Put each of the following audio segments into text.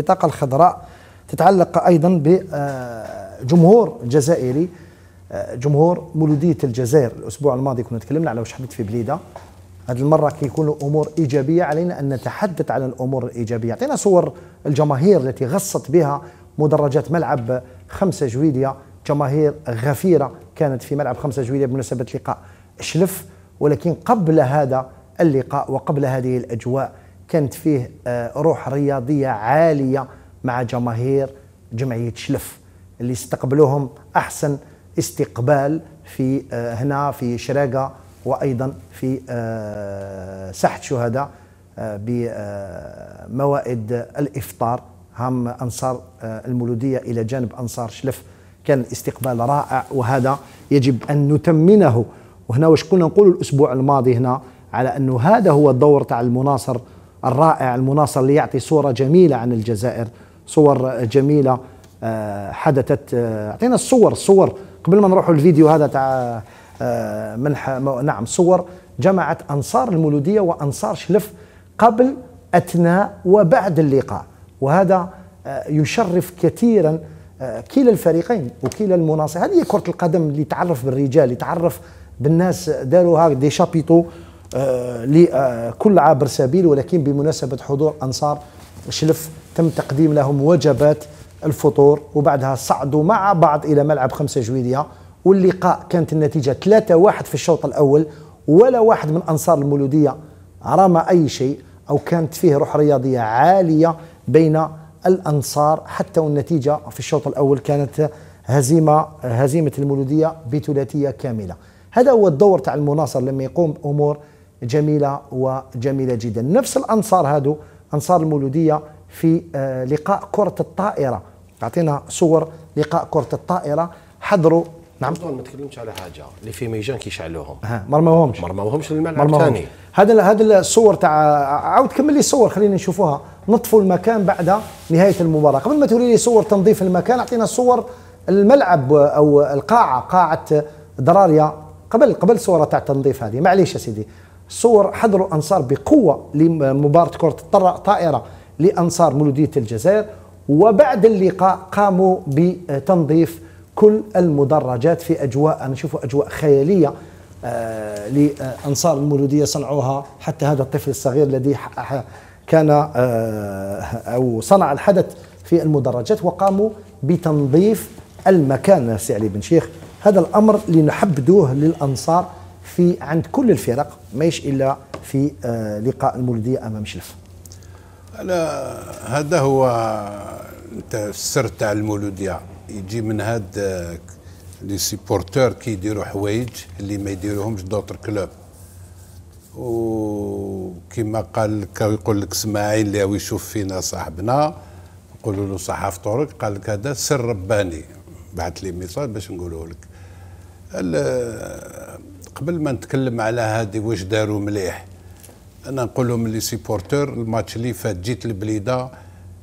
البطاقة الخضراء تتعلق أيضا بجمهور جزائري جمهور مولودية الجزائر الأسبوع الماضي كنا تكلمنا على واش حبيت في بليدة هذه المرة كيكونوا أمور إيجابية علينا أن نتحدث عن الأمور الإيجابية أعطينا صور الجماهير التي غصت بها مدرجات ملعب خمسة جويلية جماهير غفيرة كانت في ملعب خمسة جويلية بمناسبة لقاء شلف ولكن قبل هذا اللقاء وقبل هذه الأجواء كانت فيه آه، روح رياضيه عاليه مع جماهير جمعيه شلف اللي استقبلوهم احسن استقبال في آه، هنا في شراقه وايضا في آه، ساحه الشهداء بموائد الافطار هم انصار المولوديه الى جانب انصار شلف كان الاستقبال رائع وهذا يجب ان نتمنه وهنا واش كنا نقول الاسبوع الماضي هنا على انه هذا هو الدور تاع المناصر الرائع المناصر اللي يعطي صورة جميلة عن الجزائر صور جميلة آه، حدثت آه، اعطينا الصور الصور قبل ما نروح الفيديو هذا تاع آه، منح نعم صور جمعت انصار المولوديه وانصار شلف قبل اثناء وبعد اللقاء وهذا يشرف كثيرا كلا الفريقين وكلا المناصر هذه كره القدم اللي تعرف بالرجال اللي تعرف بالناس داروا دي شابيتو آه، لكل عابر سبيل ولكن بمناسبة حضور أنصار شلف تم تقديم لهم وجبات الفطور وبعدها صعدوا مع بعض إلى ملعب خمسة جويدية واللقاء كانت النتيجة 3-1 في الشوط الأول ولا واحد من أنصار المولودية رمى أي شيء أو كانت فيه روح رياضية عالية بين الأنصار حتى والنتيجة في الشوط الأول كانت هزيمة هزيمة المولودية بثلاثية كاملة هذا هو الدور تاع المناصر لما يقوم بأمور جميله وجميله جدا نفس الانصار هادو انصار المولوديه في آه، لقاء كره الطائره اعطينا صور لقاء كره الطائره حضروا نعم ما تكلمتش على حاجه اللي في ميجان كيشعلوهم ما مرموهمش مرموهمش للملعب الثاني هذا هذا الصور تاع عاود كمل لي الصور خلينا نشوفوها نطفوا المكان بعد نهايه المباراه قبل ما توري لي صور تنظيف المكان اعطينا صور الملعب او القاعه قاعه دراريا قبل قبل صوره تاع التنظيف هذه معليش يا سيدي صور حضروا الانصار بقوه لمباراه كره الطائره لانصار مولوديه الجزائر وبعد اللقاء قاموا بتنظيف كل المدرجات في اجواء انا نشوفوا اجواء خياليه آه، لانصار المولوديه صنعوها حتى هذا الطفل الصغير الذي كان آه، او صنع الحدث في المدرجات وقاموا بتنظيف المكان سي علي بن شيخ هذا الامر اللي نحبدوه للانصار في عند كل الفرق ماهيش الا في آه، لقاء المولوديه امام شلف انا هذا هو انت السر تاع المولوديه يجي من هاد آه، لي سيبورتور كي يديروا حوايج اللي ما يديروهمش دوتر كلوب وكما قال لك يقول لك اسماعيل اللي يشوف فينا صاحبنا نقولوا له صحاف طرق قال لك هذا سر رباني بعث لي ميساج باش نقوله لك قبل ما نتكلم على هذه واش داروا مليح انا نقول لهم لي سيبورتور الماتش اللي فات جيت البليده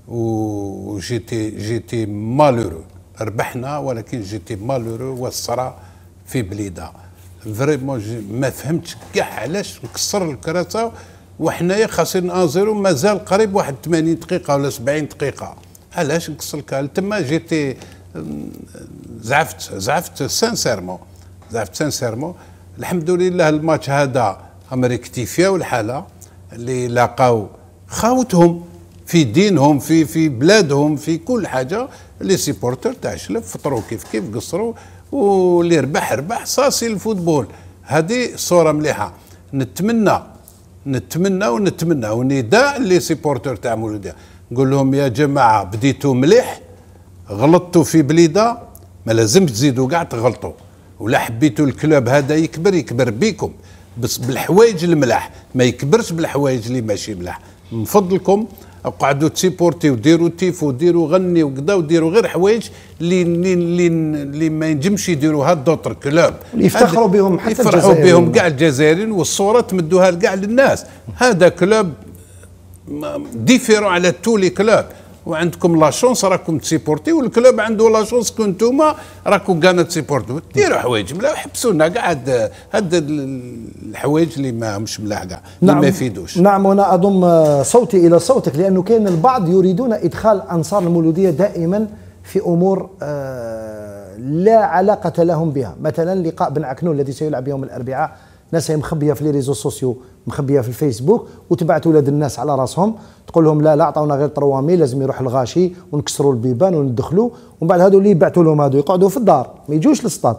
وجيتي جيتي مالورو ربحنا ولكن جيتي مالورو والصرا في بليده فريمون ما فهمتش كاع علاش نكسر الكراسه وحنايا خاصين ان زيرو مازال قريب واحد 80 دقيقه ولا 70 دقيقه علاش نكسر الكراسه تما جيتي زعفت زعفت سانسيرمون زعفت سانسيرمون الحمد لله الماتش هذا امري اكتفياو الحاله اللي لاقاو خاوتهم في دينهم في في بلادهم في كل حاجه لي سيبورتر تاع شلف فطروا كيف كيف قصروا واللي ربح ربح صاصي الفوتبول هذه صوره مليحه نتمنى نتمنى ونتمنى ونداء لي سيبورتر تاع مولوديه نقول لهم يا جماعه بديتوا مليح غلطتوا في بليده ما لازمش تزيدوا كاع تغلطوا ولا حبيتوا الكلوب هذا يكبر يكبر بيكم بس بالحوايج الملاح ما يكبرش بالحوايج اللي ماشي ملاح من فضلكم اقعدوا تسيبورتي وديروا تيف وديروا غني وكذا وديروا غير حوايج اللي اللي اللي ما ينجمش يديروها دوتر كلوب يفتخروا بهم حتى يفرحوا بهم كاع الجزائريين والصوره تمدوها لكاع للناس هذا كلوب ديفيرون على تولي كلوب وعندكم لا شونس راكم تسيبورتي والكلوب عنده لا شونس كون راكم كانا تسيبورتو ديروا حوايج ملاح حبسونا كاع هاد هاد الحوايج اللي ما مش ملاح كاع نعم ما يفيدوش نعم وانا اضم صوتي الى صوتك لانه كان البعض يريدون ادخال انصار المولوديه دائما في امور آه لا علاقه لهم بها مثلا لقاء بن عكنون الذي سيلعب يوم الاربعاء ناس هي مخبيه في لي ريزو سوسيو مخبيه في الفيسبوك وتبعت ولاد الناس على راسهم تقول لهم لا لا عطاونا غير 300 لازم يروح الغاشي ونكسروا البيبان وندخلوا ومن بعد هذو اللي يبعثوا لهم هذو يقعدوا في الدار ما يجوش للسطاد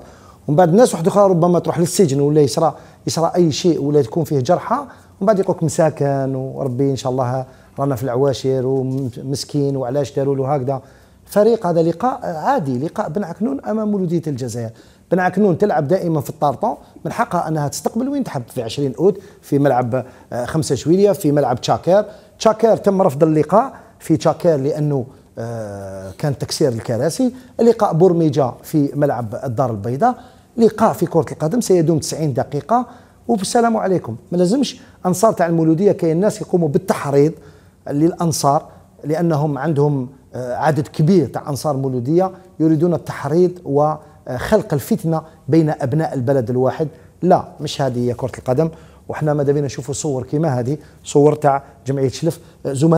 ومن بعد ناس واحده اخرى ربما تروح للسجن ولا يصرى يصرى اي شيء ولا تكون فيه جرحى ومن بعد يقولك مساكن وربي ان شاء الله رانا في العواشر ومسكين وعلاش داروا له هكذا فريق هذا لقاء عادي لقاء بن عكنون امام مولوديه الجزائر بن عكنون تلعب دائما في الطارطون من حقها انها تستقبل وين تحب في 20 اوت في ملعب آه، خمسة شويلية في ملعب تشاكير تشاكير تم رفض اللقاء في تشاكير لانه آه، كان تكسير الكراسي لقاء بورميجا في ملعب الدار البيضاء لقاء في كرة القدم سيدوم 90 دقيقة وبالسلام عليكم ما لازمش انصار تاع المولودية كاين الناس يقوموا بالتحريض للانصار لانهم عندهم آه، عدد كبير تاع انصار مولودية يريدون التحريض و خلق الفتنه بين ابناء البلد الواحد لا مش هذه هي كره القدم وحنا ماذا بينا نشوفوا صور كيما هذه صور تاع جمعيه شلف زملاء